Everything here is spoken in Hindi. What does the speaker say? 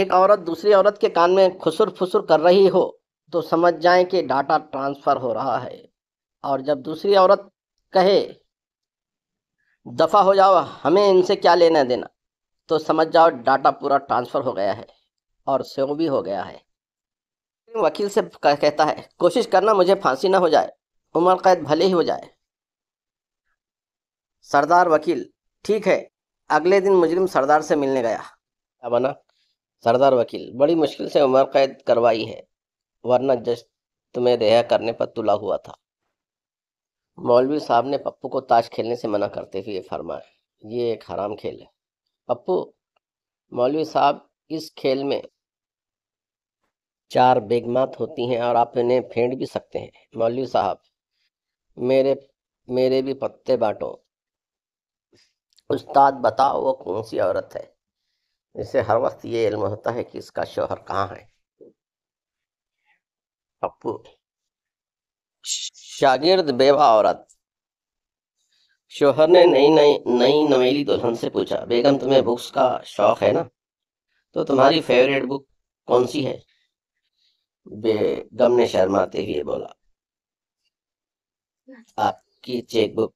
एक औरत दूसरी औरत के कान में खुसुर फुसुर कर रही हो तो समझ जाएं कि डाटा ट्रांसफ़र हो रहा है और जब दूसरी औरत कहे दफ़ा हो जाओ हमें इनसे क्या लेना देना तो समझ जाओ डाटा पूरा ट्रांसफ़र हो गया है और सेव भी हो गया है वकील से कहता है कोशिश करना मुझे फांसी ना हो जाए उम्र कैद भले ही हो जाए सरदार वकील ठीक है अगले दिन मुजरिम सरदार से मिलने गया क्या बना सरदार वकील बड़ी मुश्किल से उम्र कैद करवाई है वरना जज तुम्हें रिहा करने पर तुला हुआ था मौलवी साहब ने पप्पू को ताश खेलने से मना करते हुए फरमाया ये एक हराम खेल है पप्पू मौलवी साहब इस खेल में चार बेगमात होती हैं और आप इन्हें फेंट भी सकते हैं मौलवी साहब मेरे मेरे भी पत्ते बांटो उस्ताद बताओ वो कौन सी औरत है इसे हर वक्त ये इल्म होता है कि इसका शोहर कहाँ है पप्पू शागिर्द बेवा औरत शोहर ने नई नई नई नवेली दुल्हन से पूछा बेगम तुम्हें बुक्स का शौक है ना तो तुम्हारी फेवरेट बुक कौन सी है बेगम ने शर्माते हुए बोला आपकी चेकबुक